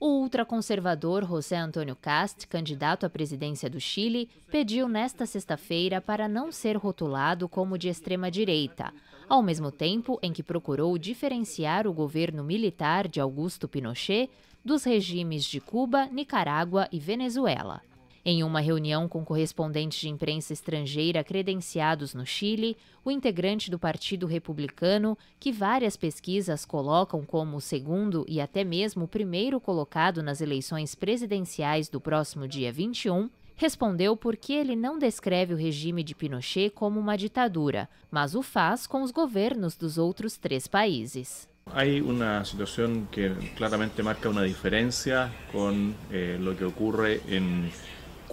O ultraconservador José Antônio Cast, candidato à presidência do Chile, pediu nesta sexta-feira para não ser rotulado como de extrema-direita, ao mesmo tempo em que procurou diferenciar o governo militar de Augusto Pinochet dos regimes de Cuba, Nicarágua e Venezuela. Em uma reunião com correspondentes de imprensa estrangeira credenciados no Chile, o integrante do Partido Republicano, que várias pesquisas colocam como o segundo e até mesmo o primeiro colocado nas eleições presidenciais do próximo dia 21, respondeu por que ele não descreve o regime de Pinochet como uma ditadura, mas o faz com os governos dos outros três países. Hay una situación que claramente marca una diferencia con eh, lo que ocurre en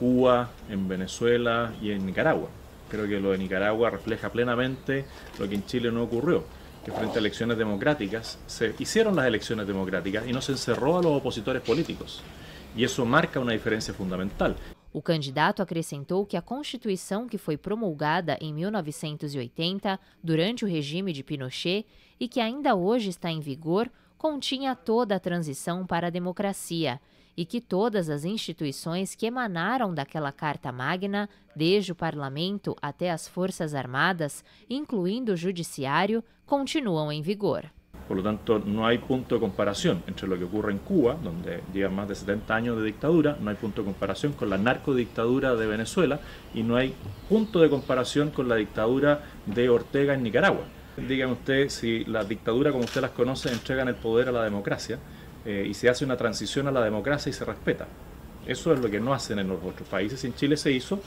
Cuba, en Venezuela y en Nicaragua. Creo que lo de Nicaragua refleja plenamente lo que en Chile no ocurrió, que frente a elecciones democráticas se hicieron las elecciones democráticas y no se encerró a los opositores políticos. E isso marca uma diferença fundamental. O candidato acrescentou que a Constituição que foi promulgada em 1980, durante o regime de Pinochet, e que ainda hoje está em vigor, continha toda a transição para a democracia e que todas as instituições que emanaram daquela Carta Magna, desde o parlamento até as Forças Armadas, incluindo o Judiciário, continuam em vigor. Por lo tanto, não há ponto de comparação entre o que ocorre em Cuba, onde há mais de 70 anos de dictadura, não há ponto de comparação com a narcodictadura de Venezuela e não há ponto de comparação com a dictadura de Ortega em Nicaragua. Dígame usted si la dictadura, como usted las conoce, entregan el poder a la democracia eh, y se hace una transición a la democracia y se respeta. Eso es lo que no hacen en los otros países. En Chile se hizo,